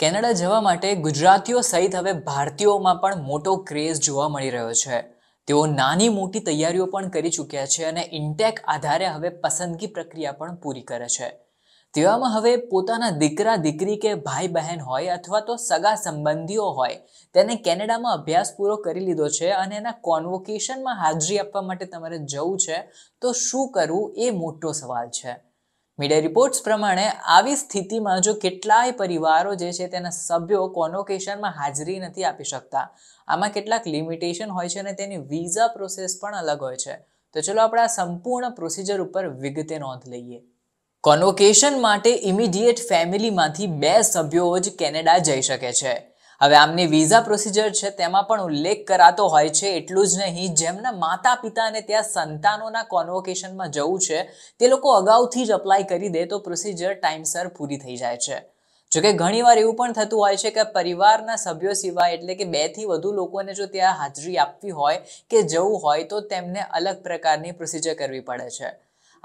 Canada જવા માટે ગુજરાતીઓ સહિત હવે ભારતીયોમાં પણ મોટો ક્રેઝ જોવા મળી રહ્યો છે તેઓ નાની મોટી તૈયારીઓ પણ કરી ચૂક્યા છે અને ઇન્ટેક આધારે હવે પસંદગી પ્રક્રિયા પણ પૂરી કરે છે તેવામાં હવે પોતાના દીકરા દીકરી કે ભાઈ બહેન હોય અથવા તો સગા સંબંધીઓ હોય તેને કેનેડામાં અભ્યાસ પૂરો કરી લીધો છે અને એના કોન્વોકેશનમાં હાજરી આપવા માટે તમારે જવું છે તો શું કરવું એ મોટો સવાલ છે મીડિયા રિપોર્ટ્સ પ્રમાણે આવી સ્થિતિમાં જો કેટલાય પરિવારો જે છે તેના સભ્યો કોનોકેશનમાં હાજરી નથી આપી શકતા આમાં કેટલાક લિમિટેશન હોય છે અને તેની વિઝા પ્રોસેસ પણ અલગ હોય છે તો ચલો આપણે આ સંપૂર્ણ પ્રોસિજર ઉપર વિગતે નોંધ લઈએ કોનોકેશન માટે ઇમિડિયેટ ફેમિલીમાંથી બે સભ્યો જ કેનેડા જઈ શકે છે હવે આમની વિઝા પ્રોસિજર છે તેમાં પણ ઉલ્લેખ કરાતો હોય છે એટલું જ નહીં જેમના માતા પિતાને ત્યાં સંતાનોના કોન્વોકેશનમાં જવું છે તે લોકો અગાઉથી જ અપ્લાય કરી દે તો પ્રોસિજર ટાઈમસર પૂરી થઈ જાય છે જોકે ઘણીવાર એવું પણ થતું હોય છે કે પરિવારના સભ્યો સિવાય એટલે કે બેથી વધુ લોકોને જો ત્યાં હાજરી આપવી હોય કે જવું હોય તો તેમને અલગ પ્રકારની પ્રોસીજર કરવી પડે છે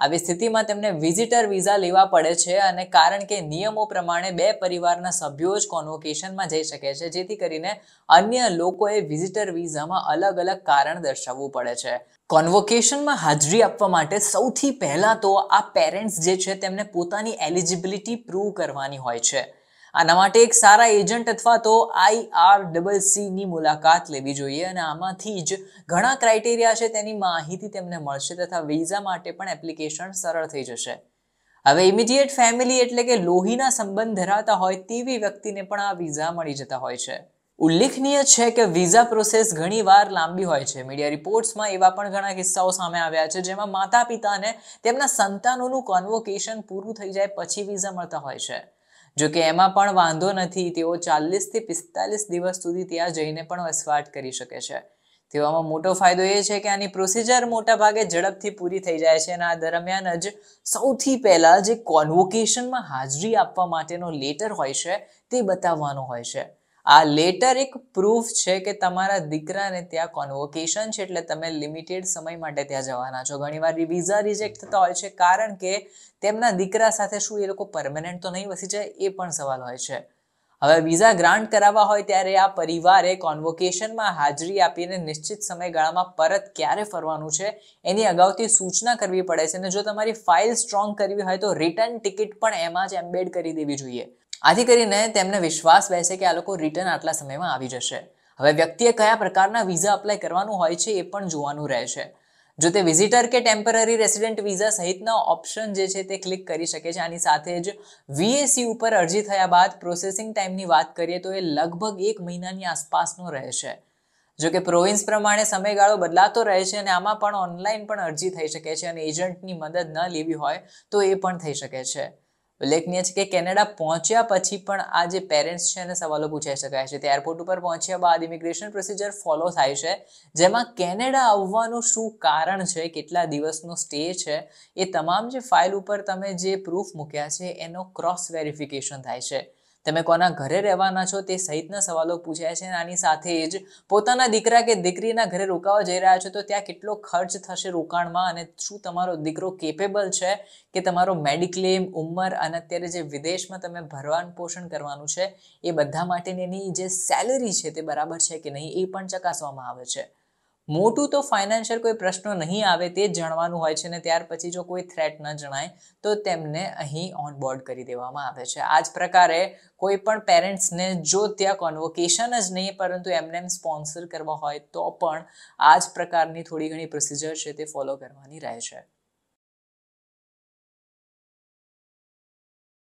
આવી સ્થિતિમાં તેમને વિઝિટર વિઝા લેવા પડે છે અને કારણ કે નિયમો પ્રમાણે બે પરિવારના સભ્યો જ કોન્વોકેશનમાં જઈ શકે છે જેથી કરીને અન્ય લોકોએ વિઝિટર વિઝામાં અલગ અલગ કારણ દર્શાવવું પડે છે કોન્વોકેશનમાં હાજરી આપવા માટે સૌથી પહેલાં તો આ પેરેન્ટ્સ જે છે તેમને પોતાની એલિજિબિલિટી પ્રૂવ કરવાની હોય છે આના માટે એક સારા એજન્ટ અથવા તો આઈઆરડબલસી ની મુલાકાત લેવી જોઈએ અને આમાંથી જ ઘણા ક્રાઇટેરિયા છે તેની માહિતી તેમને મળશે તથા વિઝા માટે પણ એપ્લિકેશન સરળ થઈ જશે હવે ઇમિડિયેટ ફેમિલી એટલે કે લોહીના સંબંધ ધરાવતા હોય તેવી વ્યક્તિને પણ આ વિઝા મળી જતા હોય છે ઉલ્લેખનીય છે કે વિઝા પ્રોસેસ ઘણીવાર લાંબી હોય છે મીડિયા રિપોર્ટ્સમાં એવા પણ ઘણા કિસ્સાઓ સામે આવ્યા છે જેમાં માતા પિતાને તેમના સંતાનોનું કોન્વોકેશન પૂરું થઈ જાય પછી વિઝા મળતા હોય છે જો કે એમાં પણ વાંધો નથી તેઓ ચાલીસથી પિસ્તાલીસ દિવસ સુધી ત્યાં જઈને પણ વસવાટ કરી શકે છે તેવામાં મોટો ફાયદો એ છે કે આની પ્રોસિજર મોટાભાગે ઝડપથી પૂરી થઈ જાય છે અને આ દરમિયાન જ સૌથી પહેલાં જે કોન્વોકેશનમાં હાજરી આપવા માટેનો લેટર હોય છે તે બતાવવાનો હોય છે આ લેટર એક પ્રૂફ છે કે તમારા દીકરાને ત્યાં કોન્વોકેશન છે એટલે તમે લિમિટેડ સમય માટે ત્યાં જવાના છો ઘણીવાર વિઝા રિજેક્ટ થતા હોય છે કારણ કે તેમના દીકરા સાથે શું એ લોકો પરમેનન્ટ તો નહીં વસી જાય એ પણ સવાલ હોય છે હવે વિઝા ગ્રાન્ટ કરાવવા હોય ત્યારે આ પરિવારે કોન્વોકેશનમાં હાજરી આપીને નિશ્ચિત સમયગાળામાં પરત ક્યારે ફરવાનું છે એની અગાઉથી સૂચના કરવી પડે છે અને જો તમારી ફાઇલ સ્ટ્રોંગ કરવી હોય તો રિટર્ન ટિકિટ પણ એમાં જ એમ્બેડ કરી દેવી જોઈએ આથી કરીને તેમને વિશ્વાસ બેસે કે આ લોકો રિટર્ન આટલા સમયમાં આવી જશે હવે વ્યક્તિએ કયા પ્રકારના વિઝા અપ્લાય કરવાનું હોય છે એ પણ જોવાનું રહે છે જો તે વિઝિટર કે ટેમ્પરરી રેસિડેન્ટ વિઝા સહિતના ઓપ્શન જે છે તે ક્લિક કરી શકે છે આની સાથે જ વીએસસી ઉપર અરજી થયા બાદ પ્રોસેસિંગ ટાઈમની વાત કરીએ તો એ લગભગ એક મહિનાની આસપાસનો રહેશે જો કે પ્રોવિન્સ પ્રમાણે સમયગાળો બદલાતો રહે છે અને આમાં પણ ઓનલાઈન પણ અરજી થઈ શકે છે અને એજન્ટની મદદ ન લેવી હોય તો એ પણ થઈ શકે છે ઉલ્લેખનીય છે કે કેનેડા પહોંચ્યા પછી પણ આ જે પેરેન્ટ્સ છે એને સવાલો પૂછાઈ શકાય છે તે એરપોર્ટ ઉપર પહોંચ્યા બાદ ઇમિગ્રેશન પ્રોસિજર ફોલો થાય છે જેમાં કેનેડા આવવાનું શું કારણ છે કેટલા દિવસનો સ્ટે છે એ તમામ જે ફાઇલ ઉપર તમે જે પ્રૂફ મૂક્યા છે એનો ક્રોસ વેરિફિકેશન થાય છે તમે કોના ઘરે રહેવાના છો તે સહિતના સવાલો પૂછાય છે આની સાથે જ પોતાના દીકરા કે દીકરીના ઘરે રોકાવા જઈ રહ્યા છો તો ત્યાં કેટલો ખર્ચ થશે રોકાણમાં અને શું તમારો દીકરો કેપેબલ છે કે તમારો મેડિક્લેમ ઉંમર અને અત્યારે જે વિદેશમાં તમે ભરવાન પોષણ કરવાનું છે એ બધા માટેની એની જે સેલરી છે તે બરાબર છે કે નહીં એ પણ ચકાસવામાં આવે છે મોટું તો ફાઇનાન્શિયલ કોઈ પ્રશ્નો નહીં આવે તે જાણવાનું હોય છે ને ત્યાર પછી જો કોઈ થ્રેટ ન જણાય તો તેમને અહીં ઓનબોર્ડ કરી દેવામાં આવે છે આ જ પ્રકારે કોઈ પણ પેરેન્ટ્સને જો ત્યાં કોન્વોકેશન જ નહીં પરંતુ એમને એમ સ્પોન્સર કરવા હોય તો પણ આ જ પ્રકારની થોડી ઘણી પ્રોસિજર છે તે ફોલો કરવાની રહે છે